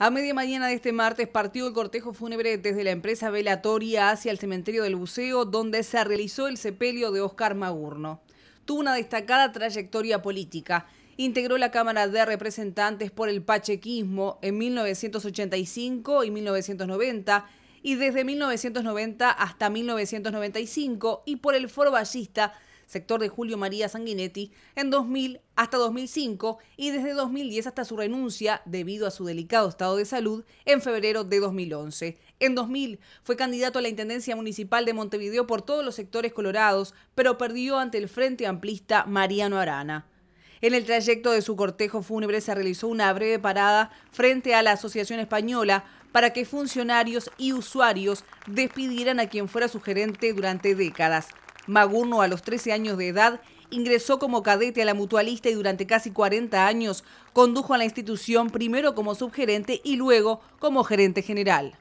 A media mañana de este martes partió el cortejo fúnebre desde la empresa velatoria hacia el cementerio del buceo, donde se realizó el sepelio de Oscar Magurno. Tuvo una destacada trayectoria política. Integró la Cámara de Representantes por el Pachequismo en 1985 y 1990 y desde 1990 hasta 1995 y por el Foro Ballista sector de Julio María Sanguinetti, en 2000 hasta 2005 y desde 2010 hasta su renuncia debido a su delicado estado de salud en febrero de 2011. En 2000 fue candidato a la Intendencia Municipal de Montevideo por todos los sectores colorados, pero perdió ante el Frente Amplista Mariano Arana. En el trayecto de su cortejo fúnebre se realizó una breve parada frente a la Asociación Española para que funcionarios y usuarios despidieran a quien fuera su gerente durante décadas. Maguno, a los 13 años de edad ingresó como cadete a la mutualista y durante casi 40 años condujo a la institución primero como subgerente y luego como gerente general.